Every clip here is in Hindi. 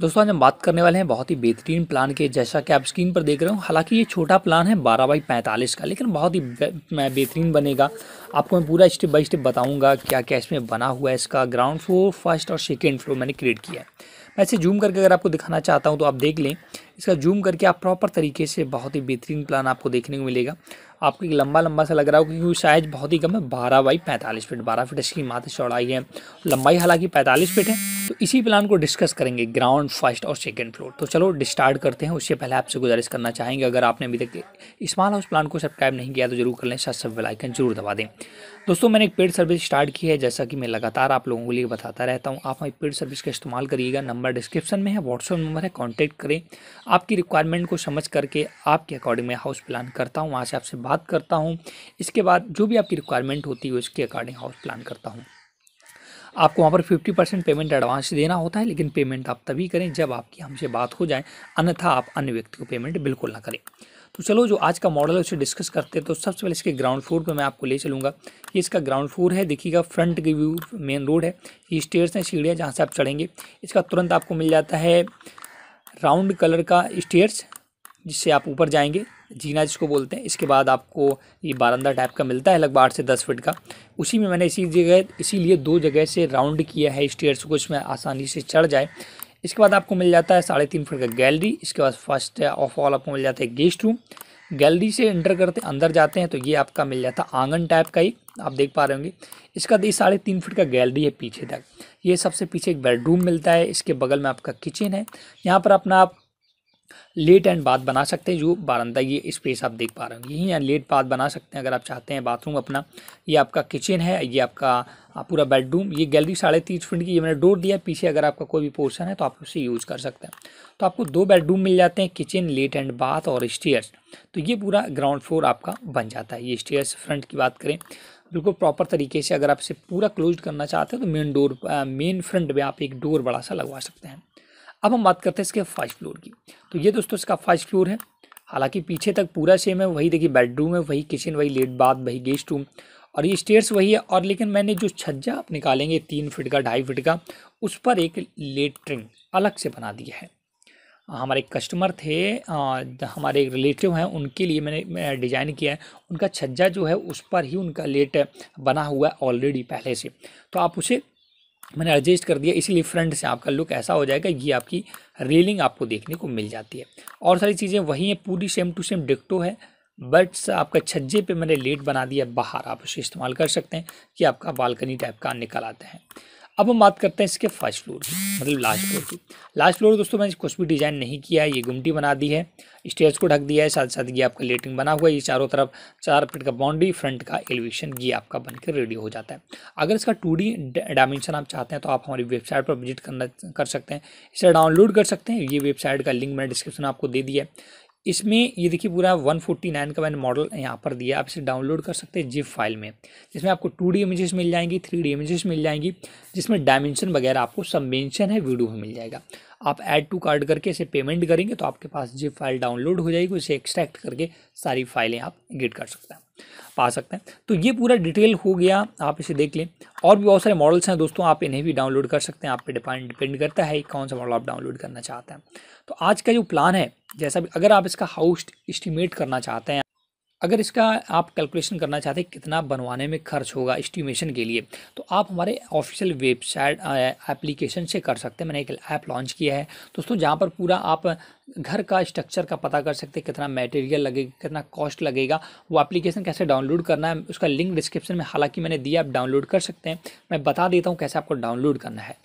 दोस्तों आज हम बात करने वाले हैं बहुत ही बेहतरीन प्लान के जैसा कि आप स्क्रीन पर देख रहे हो हालांकि ये छोटा प्लान है बारह बाई पैंतालीस का लेकिन बहुत ही बेहतरीन बनेगा आपको मैं पूरा स्टेप बाई स्टेप बताऊंगा क्या क्या इसमें बना हुआ है इसका ग्राउंड फ्लोर फर्स्ट और सेकेंड फ्लोर मैंने क्रिएट किया है मैं इसे जूम करके अगर आपको दिखाना चाहता हूँ तो आप देख लें इसका जूम करके आप प्रॉपर तरीके से बहुत ही बेहतरीन प्लान आपको देखने को मिलेगा आपको एक लंबा लंबा सा लग रहा होगा क्योंकि साइज बहुत ही कम है बारह बाई पैंतालीस फिट बारह फिट इसकी मात्र चौड़ाई है लंबाई हालांकि पैंतालीस फिट है तो इसी प्लान को डिस्कस करेंगे ग्राउंड फर्स्ट और सेकेंड फ्लोर तो चलो डिस्टार्ट करते हैं उससे पहले आपसे गुजारिश करना चाहेंगे अगर आपने अभी तक स्मॉल हाउस प्लान को सब्सक्राइब नहीं किया तो जरूर कर लें सब वेलाइकन जरूर दबा दें दोस्तों मैंने एक पेड सर्विस स्टार्ट की है जैसा कि मैं लगातार आप लोगों के लिए बताता रहता हूँ आप हमारी पेड सर्विस का इस्तेमाल करिएगा नंबर डिस्क्रिप्शन में है व्हाट्सअप नंबर है कॉन्टैक्ट करें आपकी रिक्वायरमेंट को समझ करके आपके अकॉर्डिंग मैं हाउस प्लान करता हूँ वहाँ से आपसे बात करता हूँ इसके बाद जो भी आपकी रिक्वायरमेंट होती है उसके अकॉर्डिंग हाउस प्लान करता हूँ आपको वहाँ पर फिफ्टी परसेंट पेमेंट एडवांस देना होता है लेकिन पेमेंट आप तभी करें जब आपकी हमसे बात हो जाए अन्यथा आप अन्य व्यक्ति को पेमेंट बिल्कुल ना करें तो चलो जो आज का मॉडल है उसे डिस्कस करते हैं तो सबसे पहले इसके ग्राउंड फ्लोर पर मैं आपको ले चलूँगा ये इसका ग्राउंड फ्लोर है देखिएगा फ्रंट की व्यू मेन रोड है ये स्टेयर्स हैं सीढ़ियाँ जहाँ से आप चढ़ेंगे इसका तुरंत आपको मिल जाता है राउंड कलर का स्टेयर्स जिससे आप ऊपर जाएंगे जीना जिसको बोलते हैं इसके बाद आपको ये बारंदा टाइप का मिलता है लगभग आठ से दस फीट का उसी में मैंने इसी जगह इसीलिए दो जगह से राउंड किया है स्टेयर्स को इसमें आसानी से चढ़ जाए इसके बाद आपको मिल जाता है साढ़े तीन फीट का गैलरी इसके बाद फर्स्ट ऑफ ऑल आपको मिल जाता है गेस्ट रूम गैलरी से इंटर करते अंदर जाते हैं तो ये आपका मिल जाता है आंगन टाइप का ही आप देख पा रहे होंगे इसका ये साढ़े तीन फीट का गैलरी है पीछे तक ये सबसे पीछे एक बेडरूम मिलता है इसके बगल में आपका किचन है यहाँ पर अपना आप लेट एंड बाथ बना सकते हैं जो बारंदा ये स्पेस आप देख पा रहे हो यही लेट बाथ बना सकते हैं अगर आप चाहते हैं बाथरूम अपना ये आपका किचन है ये आपका पूरा बेडरूम ये गैलरी साढ़े तीस फिट की ये मैंने डोर दिया पीछे अगर आपका कोई भी पोर्शन है तो आप उसे यूज़ कर सकते हैं तो आपको दो बेडरूम मिल जाते हैं किचन लेट एंड बाथ और स्टेयर्स तो ये पूरा ग्राउंड फ्लोर आपका बन जाता है ये स्टेयर्स फ्रंट की बात करें बिल्कुल प्रॉपर तरीके से अगर आप इसे पूरा क्लोज करना चाहते हैं तो मेन डोर मेन फ्रंट में आप एक डोर बड़ा सा लगवा सकते हैं अब हम बात करते हैं इसके फर्स्ट फ्लोर की तो ये दोस्तों इसका फर्स्ट फ्लोर है हालांकि पीछे तक पूरा सेम है वही देखिए बेडरूम है वही किचन वही लेट बाथ वही गेस्ट रूम और ये स्टेयर्स वही है और लेकिन मैंने जो छज्जा आप निकालेंगे तीन फिट का ढाई फिट का उस पर एक लेटरिन अलग से बना दिया है हमारे कस्टमर थे हमारे हमारे रिलेटिव हैं उनके लिए मैंने डिज़ाइन किया है उनका छज्जा जो है उस पर ही उनका लेट बना हुआ है ऑलरेडी पहले से तो आप उसे मैंने एडजस्ट कर दिया इसीलिए फ्रंट से आपका लुक ऐसा हो जाएगा ये आपकी रेलिंग आपको देखने को मिल जाती है और सारी चीज़ें वही हैं पूरी सेम टू सेम डिक्टो है बट आपका छज्जे पे मैंने लेट बना दिया बाहर आप उसे इस्तेमाल कर सकते हैं कि आपका बालकनी टाइप का निकल आता है अब हम बात करते हैं इसके फर्स्ट फ्लोर की मतलब लास्ट फ्लोर की लास्ट फ्लोर दोस्तों मैंने कुछ भी डिज़ाइन नहीं किया है ये गुमटी बना दी है स्टेज को ढक दिया है साथ साथ ये आपका लेटिंग बना हुआ है ये चारों तरफ चार फिट का बाउंड्री फ्रंट का एलिवेशन ये आपका बनकर रेडी हो जाता है अगर इसका टू डायमेंशन आप चाहते हैं तो आप हमारी वेबसाइट पर विजिट करना कर सकते हैं इसे डाउनलोड कर सकते हैं ये वेबसाइट का लिंक मैंने डिस्क्रिप्शन आपको दे दिया है इसमें ये देखिए पूरा 149 का मैंने मॉडल यहाँ पर दिया आप इसे डाउनलोड कर सकते हैं जिप फाइल में जिसमें आपको टू डी इमेजेस मिल जाएंगी थ्री डी इमेजेस मिल जाएंगी जिसमें डायमेंशन वगैरह आपको सब मेंशन है वीडियो में मिल जाएगा आप ऐड टू कार्ड करके इसे पेमेंट करेंगे तो आपके पास जिप फाइल डाउनलोड हो जाएगी उसे एक्सट्रैक्ट करके सारी फाइलें आप गेट कर सकते हैं पा सकते हैं तो ये पूरा डिटेल हो गया आप इसे देख लें और भी बहुत सारे मॉडल्स हैं दोस्तों आप इन्हें भी डाउनलोड कर सकते हैं आप पे डिपेंड करता है कौन सा मॉडल आप डाउनलोड करना चाहते हैं तो आज का जो प्लान है जैसा भी अगर आप इसका हाउस इस्टीमेट करना चाहते हैं अगर इसका आप कैलकुलेशन करना चाहते हैं कितना बनवाने में खर्च होगा इस्टीमेशन के लिए तो आप हमारे ऑफिशियल वेबसाइट एप्लीकेशन से कर सकते हैं मैंने एक ऐप लॉन्च किया है दोस्तों जहाँ पर पूरा आप घर का स्ट्रक्चर का पता कर सकते हैं कितना मटेरियल लगेगा कितना कॉस्ट लगेगा वो एप्लीकेशन कैसे डाउनलोड करना है उसका लिंक डिस्क्रिप्शन में हालाँकि मैंने दिया आप डाउनलोड कर सकते हैं मैं बता देता हूँ कैसे आपको डाउनलोड करना है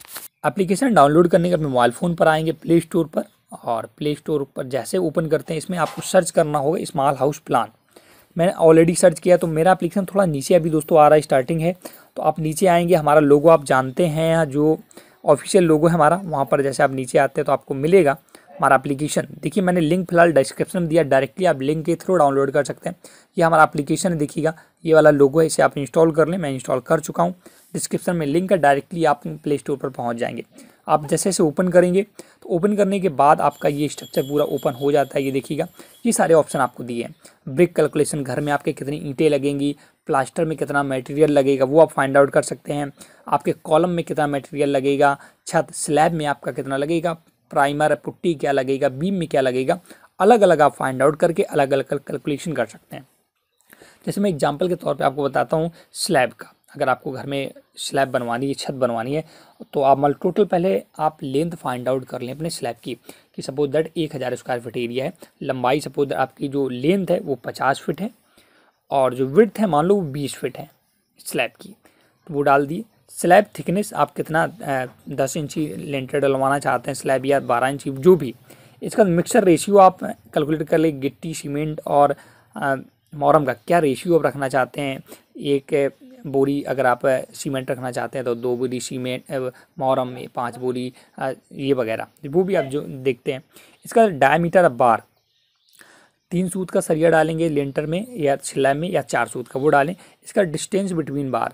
एप्लीकेशन डाउनलोड करने के अपने मोबाइल फ़ोन पर आएँगे प्ले स्टोर पर और प्ले स्टोर पर जैसे ओपन करते हैं इसमें आपको सर्च करना होगा इस्माल हाउस प्लान मैंने ऑलरेडी सर्च किया तो मेरा अप्लीकेशन थोड़ा नीचे अभी दोस्तों आ रहा है स्टार्टिंग है तो आप नीचे आएंगे हमारा लोगो आप जानते हैं जो ऑफिशियल लोगो है हमारा वहाँ पर जैसे आप नीचे आते हैं तो आपको मिलेगा हमारा अप्लीकेशन देखिए मैंने लिंक फिलहाल डिस्क्रिप्शन में दिया डायरेक्टली आप लिंक के थ्रू डाउनलोड कर सकते हैं ये हमारा अप्लीकेशन है देखिएगा ये वाला लोगो है इसे आप इंस्टॉल कर लें मैं इंस्टॉल कर चुका हूँ डिस्क्रिप्शन में लिंक है डायरेक्टली आप प्ले स्टोर पर पहुँच जाएंगे आप जैसे जैसे ओपन करेंगे तो ओपन करने के बाद आपका ये स्ट्रक्चर पूरा ओपन हो जाता है ये देखिएगा ये सारे ऑप्शन आपको दिए हैं ब्रिक कैलकुलेशन घर में आपके कितनी ईंटें लगेंगी प्लास्टर में कितना मटेरियल लगेगा वो आप फाइंड आउट कर सकते हैं आपके कॉलम में कितना मटेरियल लगेगा छत स्लैब में आपका कितना लगेगा प्राइमर पुट्टी क्या लगेगा बीम में क्या लगेगा अलग अलग आप फाइंड आउट करके अलग अलग कैलकुलेशन कर सकते हैं जैसे मैं एग्जाम्पल के तौर पर आपको बताता हूँ स्लैब का अगर आपको घर में स्लैब बनवानी है छत बनवानी है तो आप मल मतलब टोटल पहले आप लेंथ फाइंड आउट कर लें अपने स्लैब की कि सपोज दैट एक हज़ार स्क्वायर फिट एरिया है लंबाई सपोज आपकी जो लेंथ है वो पचास फिट है और जो विड्थ है मान लो वो बीस फिट है स्लैब की तो वो डाल दिए स्लैब थिकनेस आप कितना दस इंची लेंटर डलवाना चाहते हैं स्लैब या बारह इंची जो भी इसका मिक्सर रेशियो आप कैलकुलेट कर ले गिट्टी सीमेंट और मोरम का क्या रेशियो आप रखना चाहते हैं एक बोरी अगर आप सीमेंट रखना चाहते हैं तो दो बोरी सीमेंट मोहरम में पाँच बोरी ये वगैरह वो भी आप जो देखते हैं इसका डायमीटर बार तीन सूत का सरिया डालेंगे लेंटर में या छिला में या चार सूत का वो डालें इसका डिस्टेंस बिटवीन बार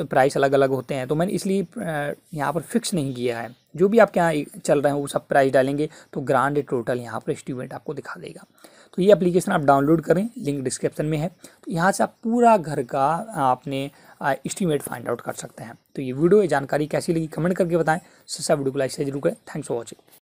प्राइस अलग अलग होते हैं तो मैंने इसलिए यहाँ पर फिक्स नहीं किया है जो भी आपके यहाँ चल रहे हैं वो सब प्राइस डालेंगे तो ग्रांड टोटल यहाँ पर एस्टिमेट आपको दिखा देगा तो ये एप्लीकेशन आप डाउनलोड करें लिंक डिस्क्रिप्शन में है तो यहाँ से आप पूरा घर का आपने एस्टिमेट फाइंड आउट कर सकते हैं तो ये वीडियो ये जानकारी कैसी लगी कमेंट करके बताएं सब वीडियो को लाइक से जरूर करें थैंक्स फॉर वॉचिंग